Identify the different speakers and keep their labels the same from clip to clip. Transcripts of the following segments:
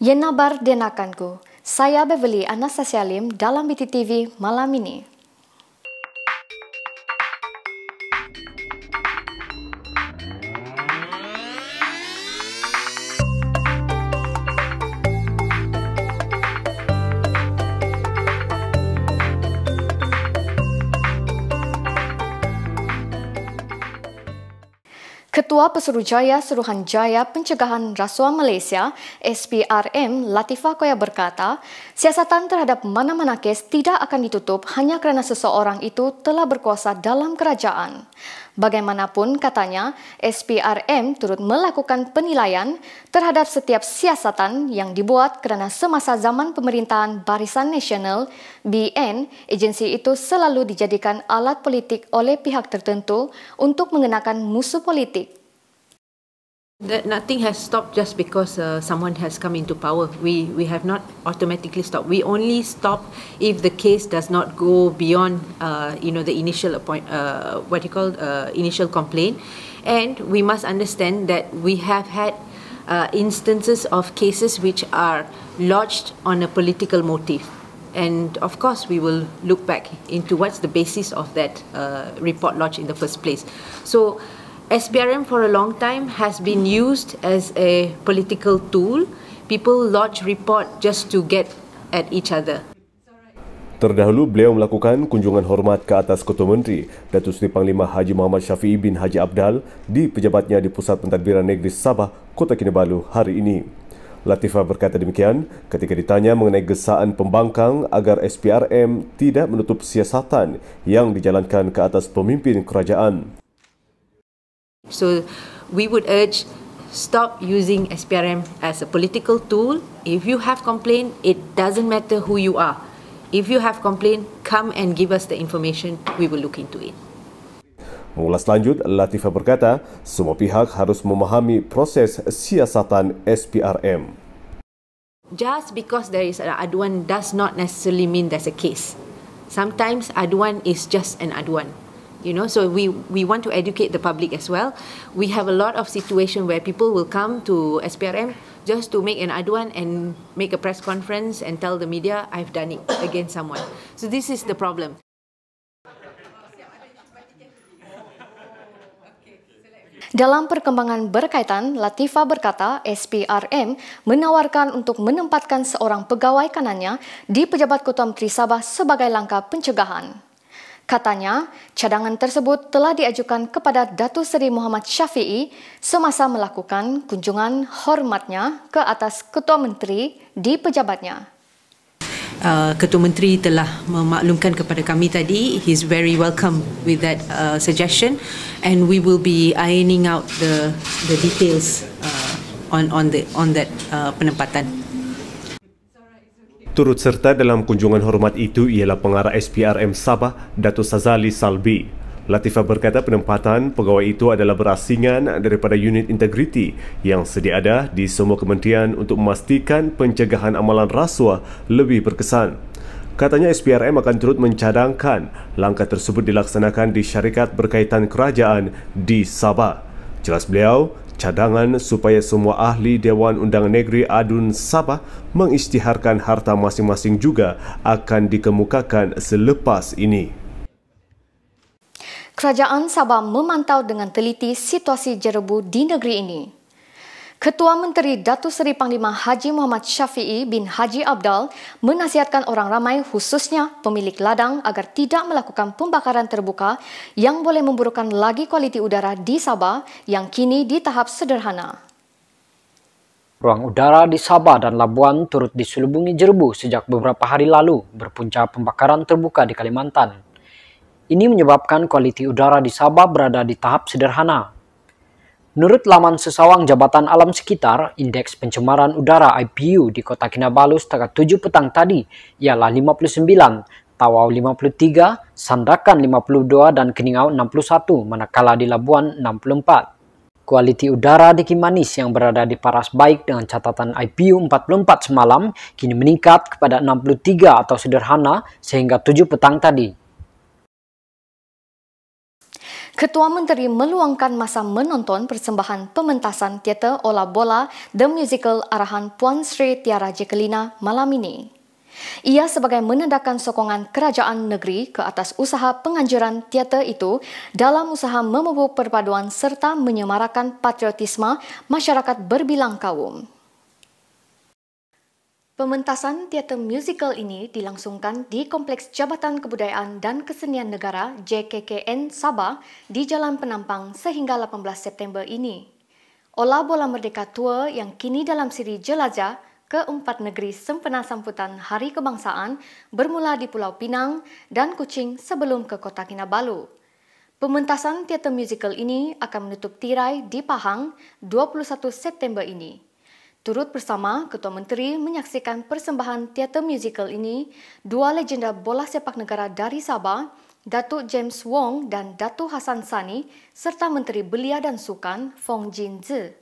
Speaker 1: Yenabar Denakanku, saya Beverly Anastasia Lim dalam BTTV malam ini. Ketua Pesuruhjaya Suruhanjaya Pencegahan Rasuah Malaysia SPRM Latifah Koya berkata, siasatan terhadap mana-mana kes tidak akan ditutup hanya kerana seseorang itu telah berkuasa dalam kerajaan. Bagaimanapun katanya, SPRM turut melakukan penilaian terhadap setiap siasatan yang dibuat kerana semasa zaman pemerintahan Barisan Nasional BN, agensi itu selalu dijadikan alat politik oleh pihak tertentu untuk mengenakan musuh politik.
Speaker 2: That nothing has stopped just because uh, someone has come into power. We we have not automatically stopped. We only stop if the case does not go beyond, uh, you know, the initial appoint, uh, what you call uh, initial complaint, and we must understand that we have had uh, instances of cases which are lodged on a political motive, and of course we will look back into what's the basis of that uh, report lodged in the first place. So. SPRM for a long time has been used as a political tool. People lodge report just to get at each other.
Speaker 3: Terdahulu beliau melakukan kunjungan hormat ke atas Ketua Menteri Datuk Seri Panglima Haji Muhammad Syafi'i bin Haji Abdal di pejabatnya di Pusat Pentadbiran Negeri Sabah, Kota Kinabalu hari ini. Latifah berkata demikian ketika ditanya mengenai gesaan pembangkang agar SPRM tidak menutup siasatan yang dijalankan ke atas pemimpin kerajaan.
Speaker 2: So we would urge stop using SPRM as a political tool. If you have complaint, it doesn't matter who you are. If you have complaint, come and give us the information. We will look into it.
Speaker 3: Mengulas lanjut, Latifa berkata, semua pihak harus memahami proses siasatan SPRM.
Speaker 2: Just because there is an aduan does not necessarily mean there's a case. Sometimes aduan is just an aduan you know so we we want to educate the public as well we have a lot of situation where people will come to SPRM just to make an aduan and make a press conference and tell the media i've done it against someone so this is the problem
Speaker 1: Dalam perkembangan berkaitan, Latifa berkata SPRM menawarkan untuk menempatkan seorang pegawai kanannya di Pejabat Kota Menteri Sabah sebagai langkah pencegahan. Katanya, cadangan tersebut telah diajukan kepada Datu Seri Muhammad Syafi'i semasa melakukan kunjungan hormatnya ke atas Ketua Menteri di pejabatnya.
Speaker 2: Uh, Ketua Menteri telah memaklumkan kepada kami tadi, He is very welcome with that uh, suggestion and we will be ironing out the the details uh, on on the on that uh, penempatan.
Speaker 3: Turut serta dalam kunjungan hormat itu ialah pengarah SPRM Sabah, Datuk Sazali Salbi. Latifah berkata penempatan pegawai itu adalah berasingan daripada unit integriti yang sedia ada di semua kementerian untuk memastikan pencegahan amalan rasuah lebih berkesan. Katanya SPRM akan turut mencadangkan langkah tersebut dilaksanakan di syarikat berkaitan kerajaan di Sabah. Jelas beliau, cadangan supaya semua ahli Dewan Undang Negeri Adun Sabah mengisytiharkan harta masing-masing juga akan dikemukakan selepas ini.
Speaker 1: Kerajaan Sabah memantau dengan teliti situasi jerebu di negeri ini. Ketua Menteri Datu Seri Panglima Haji Muhammad Syafi'i bin Haji Abdal menasihatkan orang ramai khususnya pemilik ladang agar tidak melakukan pembakaran terbuka yang boleh memburukkan lagi kualiti udara di Sabah yang kini di tahap sederhana.
Speaker 4: Ruang udara di Sabah dan Labuan turut diselubungi jerbu sejak beberapa hari lalu berpunca pembakaran terbuka di Kalimantan. Ini menyebabkan kualiti udara di Sabah berada di tahap sederhana Menurut laman Sesawang Jabatan Alam Sekitar, indeks pencemaran udara IPU di kota Kinabalu setengah 7 petang tadi ialah 59, Tawau 53, Sandakan 52 dan Keningau 61, manakala di Labuan 64. Kualiti udara di Kimanis yang berada di paras baik dengan catatan IPU 44 semalam kini meningkat kepada 63 atau sederhana sehingga 7 petang tadi.
Speaker 1: Ketua Menteri meluangkan masa menonton persembahan pementasan teater Ola Bola The Musical arahan Puan Sri Tiara Jekelina malam ini. Ia sebagai menandakan sokongan kerajaan negeri ke atas usaha penganjuran teater itu dalam usaha memupuk perpaduan serta menyemarakan patriotisme masyarakat berbilang kaum. Pementasan teater musical ini dilangsungkan di Kompleks Jabatan Kebudayaan dan Kesenian Negara JKKN Sabah di Jalan Penampang sehingga 18 September ini. Ola Bola Merdeka Tua yang kini dalam siri Jelajah ke empat negeri sempena samputan Hari Kebangsaan bermula di Pulau Pinang dan Kuching sebelum ke Kota Kinabalu. Pementasan teater musical ini akan menutup tirai di Pahang 21 September ini. Turut bersama Ketua Menteri menyaksikan persembahan teater musical ini, dua legenda bola sepak negara dari Sabah, Datuk James Wong dan Datuk Hasan Sani serta Menteri Belia dan Sukan Fong Jin Zhe.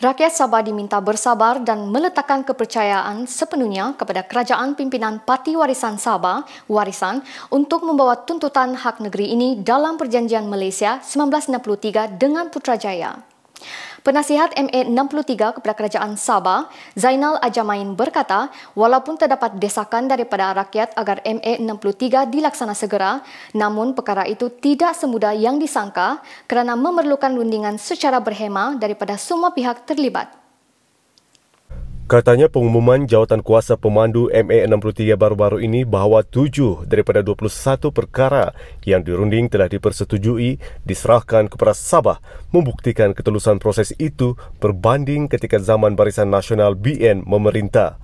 Speaker 1: Rakyat Sabah diminta bersabar dan meletakkan kepercayaan sepenuhnya kepada kerajaan pimpinan Parti Warisan Sabah, Warisan, untuk membawa tuntutan hak negeri ini dalam Perjanjian Malaysia 1963 dengan Putrajaya. Penasihat MA63 kepada Kerajaan Sabah, Zainal Ajamain berkata, walaupun terdapat desakan daripada rakyat agar MA63 dilaksana segera, namun perkara itu tidak semudah yang disangka kerana memerlukan rundingan secara berhema daripada semua pihak terlibat.
Speaker 3: Katanya pengumuman jawatan kuasa pemandu MA63 baru-baru ini bahawa 7 daripada 21 perkara yang dirunding telah dipersetujui diserahkan kepada Sabah membuktikan ketelusan proses itu berbanding ketika zaman Barisan Nasional BN memerintah.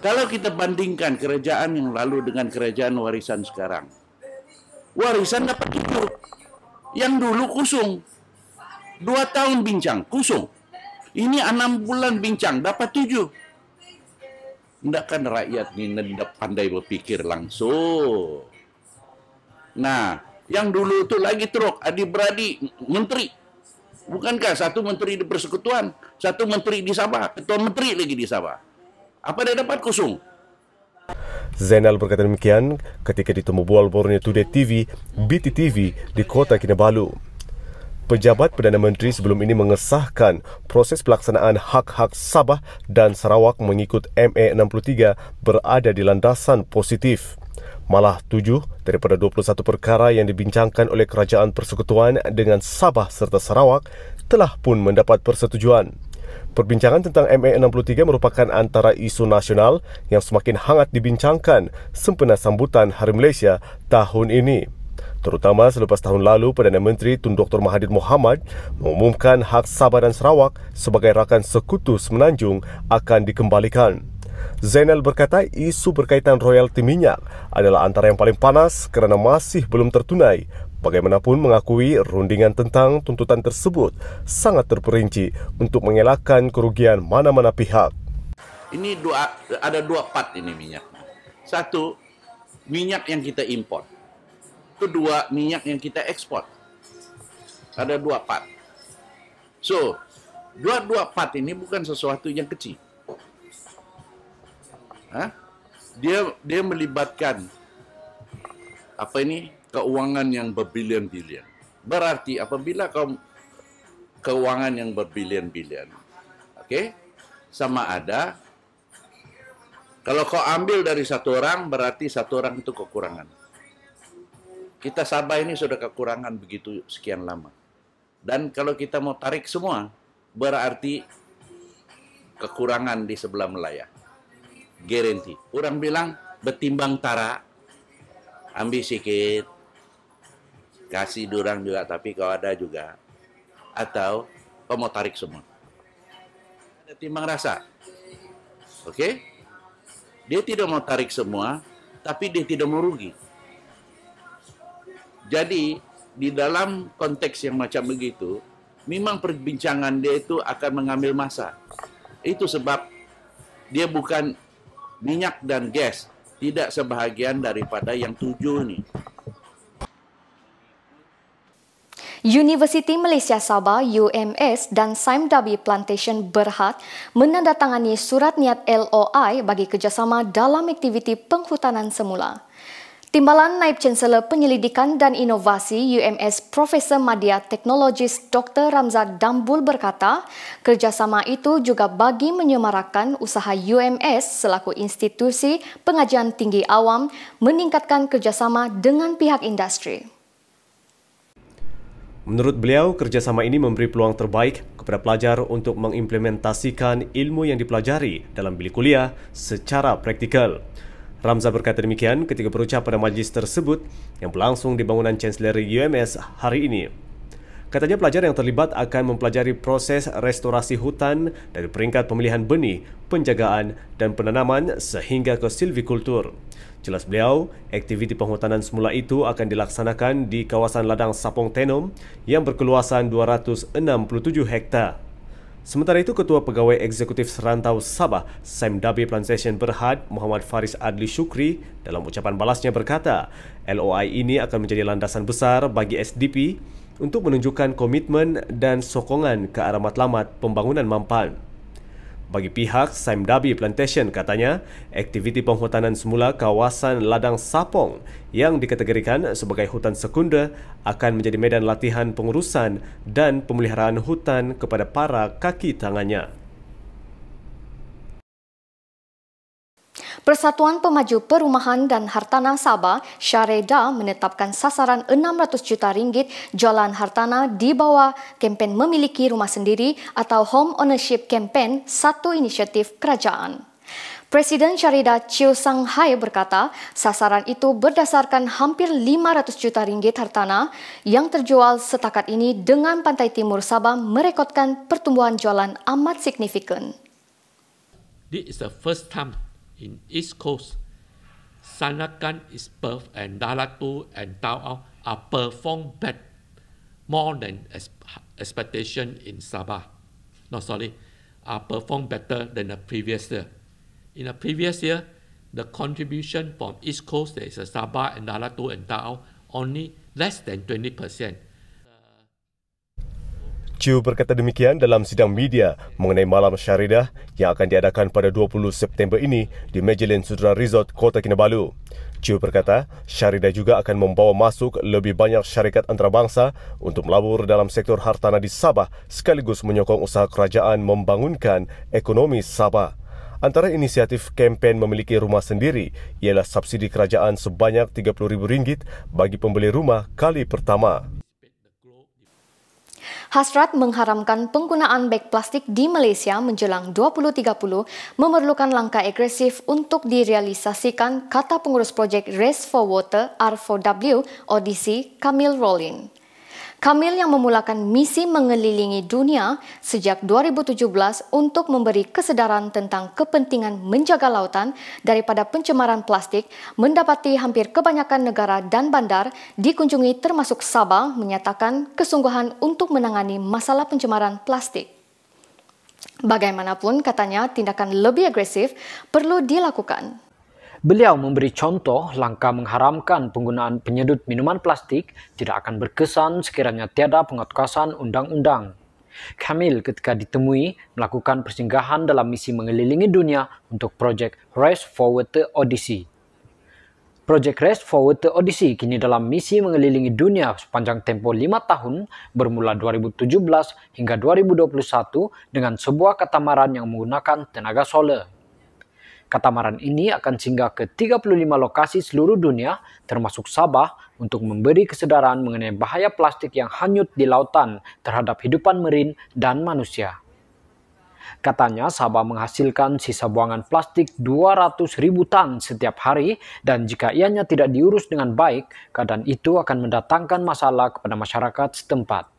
Speaker 5: Kalau kita bandingkan kerajaan yang lalu dengan kerajaan warisan sekarang, warisan dapat tujuh. Yang dulu kusung. Dua tahun bincang, kusung. Ini enam bulan bincang, dapat tujuh. Tidakkan rakyat ini tidak pandai berpikir langsung. Nah, yang dulu itu lagi teruk, adik beradi menteri. Bukankah satu menteri di persekutuan, satu menteri di Sabah, ketua menteri lagi di Sabah. Apa dia dapat kosong?
Speaker 3: Zainal berkata demikian ketika ditemu bual Borneo Today TV, BTTV di kota Kinabalu. Pejabat Perdana Menteri sebelum ini mengesahkan proses pelaksanaan hak-hak Sabah dan Sarawak mengikut MA63 berada di landasan positif. Malah tujuh daripada 21 perkara yang dibincangkan oleh Kerajaan Persekutuan dengan Sabah serta Sarawak telah pun mendapat persetujuan. Perbincangan tentang MA63 merupakan antara isu nasional yang semakin hangat dibincangkan sempena sambutan Hari Malaysia tahun ini terutama selepas tahun lalu Perdana Menteri Tun Dr Mahathir Mohamad mengumumkan hak Sabah dan Sarawak sebagai rakan sekutu semenanjung akan dikembalikan. Zainal berkata isu berkaitan royalti minyak adalah antara yang paling panas kerana masih belum tertunai. Bagaimanapun mengakui rundingan tentang tuntutan tersebut sangat terperinci untuk mengelakkan kerugian mana-mana pihak.
Speaker 5: Ini dua, ada dua part ini minyak. Satu, minyak yang kita import. kedua minyak yang kita ekspor. Ada dua part. So, dua-dua part ini bukan sesuatu yang kecil. Hah? Dia dia melibatkan apa ini keuangan yang berbilion-bilion. Berarti apabila kau keuangan yang berbilion-bilion, okay, sama ada kalau kau ambil dari satu orang berarti satu orang itu kekurangan. Kita Sabah ini sudah kekurangan begitu sekian lama. Dan kalau kita mau tarik semua, berarti kekurangan di sebelah Melaya. Guarantee. Orang bilang betimbang tara, ambil sikit, kasih durang juga, tapi kalau ada juga. Atau kau mau tarik semua. Ada timbang rasa. Oke? Okay? Dia tidak mau tarik semua, tapi dia tidak mau rugi. Jadi di dalam konteks yang macam begitu, memang perbincangan dia itu akan mengambil masa. Itu sebab dia bukan minyak dan gas, tidak sebahagian daripada yang tujuh ini.
Speaker 1: University Malaysia Sabah UMS dan Sime W Plantation Berhad menandatangani surat niat LOI bagi kerjasama dalam aktiviti penghutanan semula. Timbalan Naib Chancellor Penyelidikan dan Inovasi UMS Profesor Madya Teknologis Dr. Ramzat Dambul berkata, kerjasama itu juga bagi menyemarakkan usaha UMS selaku institusi pengajian tinggi awam meningkatkan kerjasama dengan pihak industri.
Speaker 3: Menurut beliau, kerjasama ini memberi peluang terbaik kepada pelajar untuk mengimplementasikan ilmu yang dipelajari dalam bilik kuliah secara praktikal. Ramza berkata demikian ketika berucap pada majlis tersebut yang berlangsung di bangunan Chancellery UMS hari ini. Katanya pelajar yang terlibat akan mempelajari proses restorasi hutan dari peringkat pemilihan benih, penjagaan dan penanaman sehingga ke silvikultur. Jelas beliau, aktiviti penghutanan semula itu akan dilaksanakan di kawasan ladang Sapong Tenom yang berkeluasan 267 hektar. Sementara itu, Ketua Pegawai Eksekutif Serantau Sabah, Sam Dabi Plantation Berhad, Muhammad Faris Adli Shukri, dalam ucapan balasnya berkata, LOI ini akan menjadi landasan besar bagi SDP untuk menunjukkan komitmen dan sokongan ke arah matlamat pembangunan mampan. Bagi pihak Saim Dabi Plantation katanya, aktiviti penghutanan semula kawasan Ladang Sapong yang dikategorikan sebagai hutan sekunder akan menjadi medan latihan pengurusan dan pemeliharaan hutan kepada para kaki tangannya.
Speaker 1: Persatuan Pemaju Perumahan dan Hartanah Sabah, Syareda menetapkan sasaran 600 juta ringgit jualan hartanah di bawah kempen memiliki rumah sendiri atau home ownership Campaign, satu inisiatif kerajaan. Presiden Syarida Chiu Sang Hai berkata, sasaran itu berdasarkan hampir 500 juta ringgit hartanah yang terjual setakat ini dengan Pantai Timur Sabah merekodkan pertumbuhan jualan amat signifikan.
Speaker 5: This is the first time in East Coast, Sanakan is Perth and Daratu and Tawau are performed better more than expectation in Sabah. No, sorry, are performed better than the previous year.
Speaker 2: In the previous
Speaker 5: year, the contribution from East Coast, there is a Sabah and Daratu and Tawau, only less than 20%.
Speaker 3: Chiu berkata demikian dalam sidang media mengenai malam syaridah yang akan diadakan pada 20 September ini di Magellan Sudra Resort, Kota Kinabalu. Chiu berkata, syaridah juga akan membawa masuk lebih banyak syarikat antarabangsa untuk melabur dalam sektor hartanah di Sabah sekaligus menyokong usaha kerajaan membangunkan ekonomi Sabah. Antara inisiatif kempen memiliki rumah sendiri ialah subsidi kerajaan sebanyak RM30,000 bagi pembeli rumah kali pertama.
Speaker 1: Hasrat mengharamkan penggunaan beg plastik di Malaysia menjelang 2030 memerlukan langkah agresif untuk direalisasikan kata pengurus projek Race for Water R4W ODC Kamil Rolin. Kamil yang memulakan misi mengelilingi dunia sejak 2017 untuk memberi kesedaran tentang kepentingan menjaga lautan daripada pencemaran plastik mendapati hampir kebanyakan negara dan bandar dikunjungi termasuk Sabah menyatakan kesungguhan untuk menangani masalah pencemaran plastik. Bagaimanapun katanya tindakan lebih agresif perlu dilakukan.
Speaker 4: Beliau memberi contoh langkah mengharamkan penggunaan penyedut minuman plastik tidak akan berkesan sekiranya tiada pengetukasan undang-undang. Kamil ketika ditemui melakukan persinggahan dalam misi mengelilingi dunia untuk projek Race Forward the Odyssey. Projek Race Forward the Odyssey kini dalam misi mengelilingi dunia sepanjang tempoh lima tahun bermula 2017 hingga 2021 dengan sebuah katamaran yang menggunakan tenaga solar. Katamaran ini akan singgah ke 35 lokasi seluruh dunia, termasuk Sabah, untuk memberi kesedaran mengenai bahaya plastik yang hanyut di lautan terhadap hidupan marin dan manusia. Katanya Sabah menghasilkan sisa buangan plastik 200 ribu ton setiap hari dan jika ianya tidak diurus dengan baik, keadaan itu akan mendatangkan masalah kepada masyarakat setempat.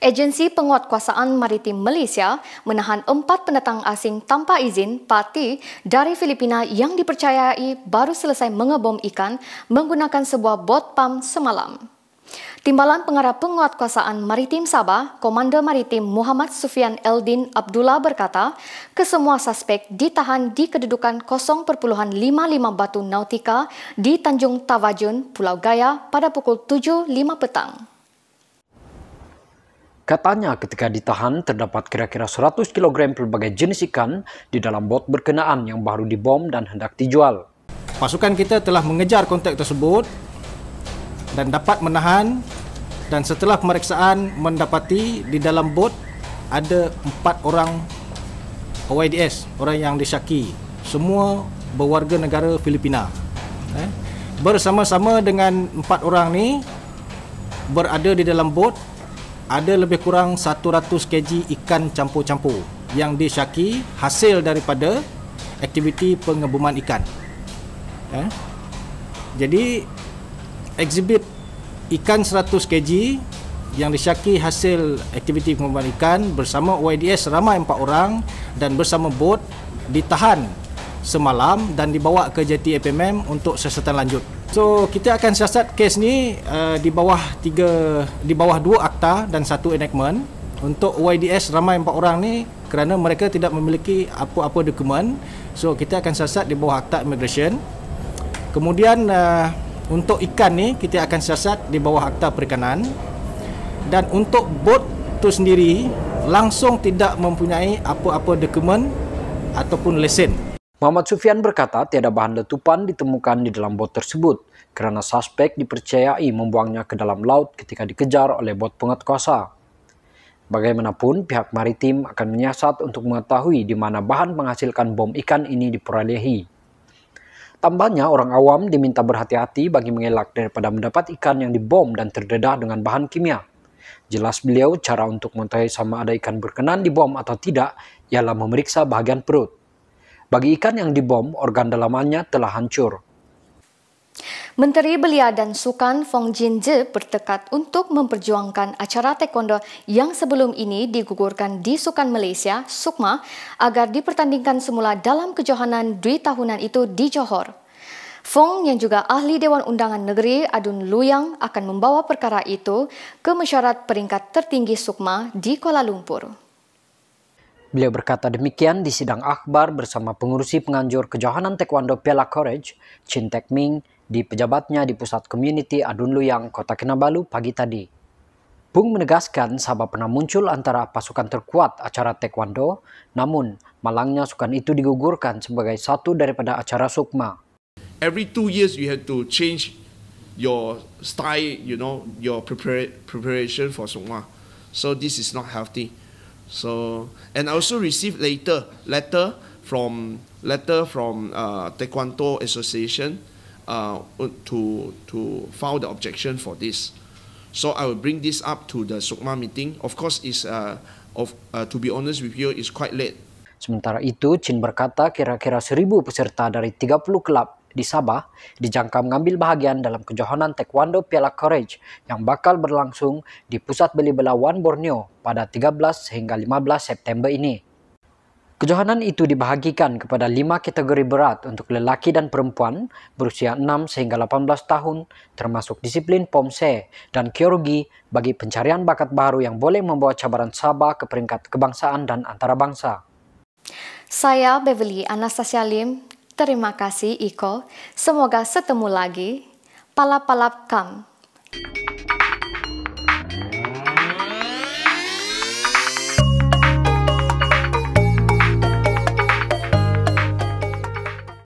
Speaker 1: Agensi Penguatkuasaan Maritim Malaysia menahan empat pendatang asing tanpa izin parti dari Filipina yang dipercayai baru selesai mengebom ikan menggunakan sebuah bot pam semalam. Timbalan Pengarah Penguatkuasaan Maritim Sabah, Komando Maritim Muhammad Sufian Eldin Abdullah berkata, kesemua suspek ditahan di kedudukan 0.55 batu nautika di Tanjung Tawajun, Pulau Gaya pada pukul 7.05 petang.
Speaker 4: Katanya ketika ditahan terdapat kira-kira 100 kg pelbagai jenis ikan di dalam bot berkenaan yang baru dibom dan hendak dijual. Pasukan kita telah mengejar kontak tersebut
Speaker 6: dan dapat menahan dan setelah pemeriksaan mendapati di dalam bot ada 4 orang OIDS, orang yang disyaki. Semua berwarga negara Filipina. Eh, bersama-sama dengan 4 orang ni berada di dalam bot ada lebih kurang 100 kg ikan campur-campur yang disyaki hasil daripada aktiviti pengebuman ikan. Eh? Jadi exhibit ikan 100 kg yang disyaki hasil aktiviti pengebuman ikan bersama OIDS ramai 4 orang dan bersama bot ditahan semalam dan dibawa ke JTAPMM untuk siasatan lanjut. So kita akan siasat kes ni uh, di bawah tiga di bawah dua akta dan satu enactment untuk YDS ramai empat orang ni kerana mereka tidak memiliki apa-apa dokumen. So kita akan siasat di bawah akta immigration. Kemudian uh, untuk ikan ni kita akan siasat di bawah akta perikanan. Dan untuk bot tu sendiri
Speaker 4: langsung tidak mempunyai apa-apa dokumen ataupun lesen. Muhammad Sufyan berkata tiada bahan letupan ditemukan di dalam bot tersebut karena suspek dipercayai membuangnya ke dalam laut ketika dikejar oleh bot pengetkosa. Bagaimanapun, pihak maritim akan menyiasat untuk mengetahui di mana bahan menghasilkan bom ikan ini diperolehi. Tambahnya, orang awam diminta berhati-hati bagi mengelak daripada mendapat ikan yang dibom dan terdedah dengan bahan kimia. Jelas beliau cara untuk mengetahui sama ada ikan berkenan dibom atau tidak ialah memeriksa bahagian perut. Bagi ikan yang dibom, organ dalamannya telah hancur.
Speaker 1: Menteri Belia dan Sukan Fong Jin Je bertekad untuk memperjuangkan acara taekwondo yang sebelum ini digugurkan di Sukan Malaysia, Sukma, agar dipertandingkan semula dalam kejohanan dui tahunan itu di Johor. Fong yang juga ahli Dewan Undangan Negeri Adun Luyang akan membawa perkara itu ke mesyuarat peringkat tertinggi Sukma di Kuala Lumpur.
Speaker 4: Beliau berkata demikian di sidang akbar bersama pengurusi penganjur kejohanan Taekwondo Piala Courage, Chin Tek Ming, di pejabatnya di pusat community Adun Luyang, Kota Kinabalu pagi tadi. Pung menegaskan Sabah pernah muncul antara pasukan terkuat acara Taekwondo, namun malangnya sukan itu digugurkan sebagai satu daripada acara Sukma.
Speaker 5: Every two years you have to change your style, you know, your preparation for Sukma. So this is not healthy. So and I also received later letter from letter from uh, Taekwondo Association uh, to to file the objection for this. So I will bring this up to the Sukma meeting. Of course, is uh, of
Speaker 4: uh, to be honest with you, is quite late. Sementara itu, Chin berkata kira-kira 1.000 peserta dari 30 klub di Sabah dijangka mengambil bahagian dalam kejohanan Taekwondo Piala Courage yang bakal berlangsung di Pusat Beli Bela Wan Borneo pada 13 hingga 15 September ini. Kejohanan itu dibahagikan kepada lima kategori berat untuk lelaki dan perempuan berusia 6 sehingga 18 tahun termasuk disiplin POMSE dan Kyorugi bagi pencarian bakat baru yang boleh membawa cabaran Sabah ke peringkat kebangsaan dan antarabangsa.
Speaker 1: Saya Beverly Anastasia Lim Terima kasih Iko. Semoga setemu lagi. Palap-palap kam. -palap